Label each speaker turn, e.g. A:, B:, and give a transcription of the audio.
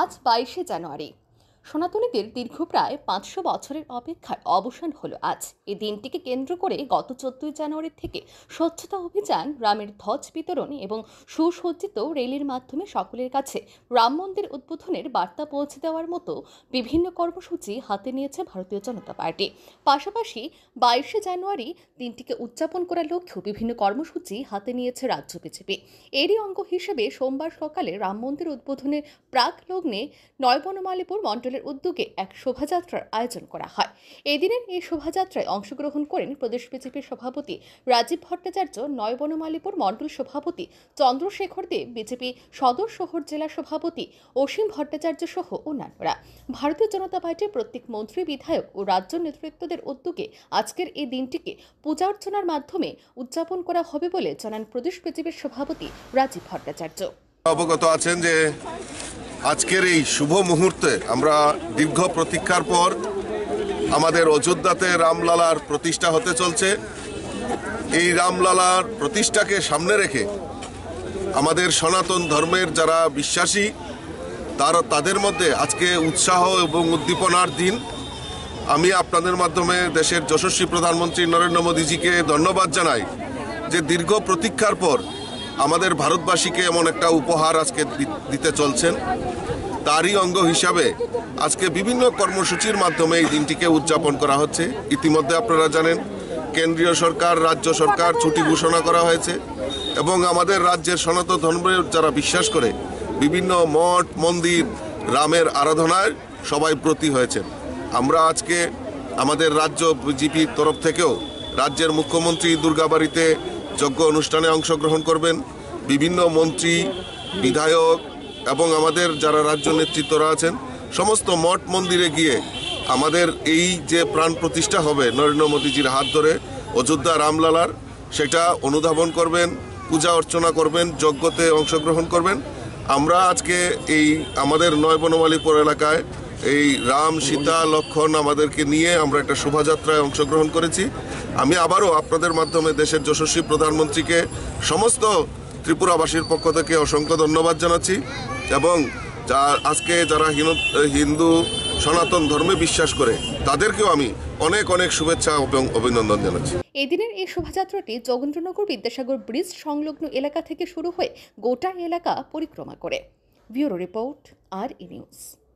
A: আজ বাইশে জানুয়ারি সনাতনীদের দীর্ঘ প্রায় পাঁচশো বছরের অপেক্ষার অবসান হলো আজ এই দিনটিকে কেন্দ্র করে গত চোদ্দই জানুয়ারি থেকে স্বচ্ছতা অভিযান রামের ধ্বজ বিতরণ এবং সুসজ্জিত রেলের মাধ্যমে সকলের কাছে রাম মন্দির উদ্বোধনের বার্তা পৌঁছে দেওয়ার মতো বিভিন্ন কর্মসূচি হাতে নিয়েছে ভারতীয় জনতা পার্টি পাশাপাশি বাইশে জানুয়ারি দিনটিকে উদযাপন করার লক্ষ্যেও বিভিন্ন কর্মসূচি হাতে নিয়েছে রাজ্য বিজেপি এরই অঙ্গ হিসেবে সোমবার সকালে রাম মন্দির উদ্বোধনের প্রাক লগ্নে নয়বনমালীপুর মণ্ডলের সরকারের উদ্যোগে এক শোভাযাত্রার আয়োজন করা হয় এই দিনের এই শোভাযাত্রায় অংশগ্রহণ করেন প্রদেশ বিজেপির সভাপতি রাজীব ভট্টাচার্য নয়বনমালীপুর মণ্ডল সভাপতি চন্দ্রশেখর দে বিজেপি সদর শহর জেলা সভাপতি অসীম ভট্টাচার্য সহ অন্যান্যরা ভারতীয় জনতা পার্টির প্রত্যেক মন্ত্রী বিধায়ক ও রাজ্য নেতৃত্বদের উদ্যোগে আজকের এই দিনটিকে পূজা অর্চনার মাধ্যমে উদযাপন করা হবে বলে জানান প্রদেশ বিজেপির সভাপতি রাজীব ভট্টাচার্য
B: অবগত আছেন যে আজকের এই শুভ মুহূর্তে আমরা দীর্ঘ প্রতীক্ষার পর আমাদের অযোধ্যাতে রামলালার প্রতিষ্ঠা হতে চলছে এই রামলালার প্রতিষ্ঠাকে সামনে রেখে আমাদের সনাতন ধর্মের যারা বিশ্বাসী তারা তাদের মধ্যে আজকে উৎসাহ এবং উদ্দীপনার দিন আমি আপনাদের মাধ্যমে দেশের যশস্বী প্রধানমন্ত্রী নরেন্দ্র মোদীজিকে ধন্যবাদ জানাই যে দীর্ঘ প্রতীক্ষার পর আমাদের ভারতবাসীকে এমন একটা উপহার আজকে দিতে চলছেন তারই অঙ্গ হিসাবে আজকে বিভিন্ন কর্মসূচির মাধ্যমে এই দিনটিকে উদযাপন করা হচ্ছে ইতিমধ্যে আপনারা জানেন কেন্দ্রীয় সরকার রাজ্য সরকার ছুটি ঘোষণা করা হয়েছে এবং আমাদের রাজ্যের সনাতন ধর্মের যারা বিশ্বাস করে বিভিন্ন মঠ মন্দির রামের আরাধনায় সবাই প্রতি হয়েছেন আমরা আজকে আমাদের রাজ্য বিজেপির তরফ থেকেও রাজ্যের মুখ্যমন্ত্রী দুর্গাবাড়িতে যোগ্য অনুষ্ঠানে অংশগ্রহণ করবেন বিভিন্ন মন্ত্রী বিধায়ক এবং আমাদের যারা রাজ্য নেতৃত্বরা আছেন সমস্ত মঠ মন্দিরে গিয়ে আমাদের এই যে প্রাণ প্রতিষ্ঠা হবে নরেন্দ্র মোদীজির হাত ধরে অযোধ্যা রামলালার সেটা অনুধাবন করবেন পূজা অর্চনা করবেন যজ্ঞতে অংশগ্রহণ করবেন আমরা আজকে এই আমাদের নয় বনমালীপুর এলাকায় এই রাম সীতা লক্ষণ আমাদেরকে নিয়ে আমরা একটা শোভাযাত্রায় অংশগ্রহণ করেছি আমি আবারও আপনাদের মাধ্যমে দেশের যশস্বী প্রধানমন্ত্রীকে সমস্ত ত্রিপুরাবাসীর পক্ষ থেকে অসংখ্য ধন্যবাদ জানাচ্ছি এবং যা আজকে যারা হিন্দু সনাতন ধর্মে বিশ্বাস করে তাদেরকেও আমি অনেক অনেক শুভেচ্ছা এবং অভিনন্দন জানাচ্ছি
A: এদিনের এই শোভাযাত্রাটি জগন্দ্রনগর বিদ্যাসাগর ব্রিজ সংলগ্ন এলাকা থেকে শুরু হয়ে গোটা এলাকা পরিক্রমা করে ব্যুরো রিপোর্ট আর ই নিউজ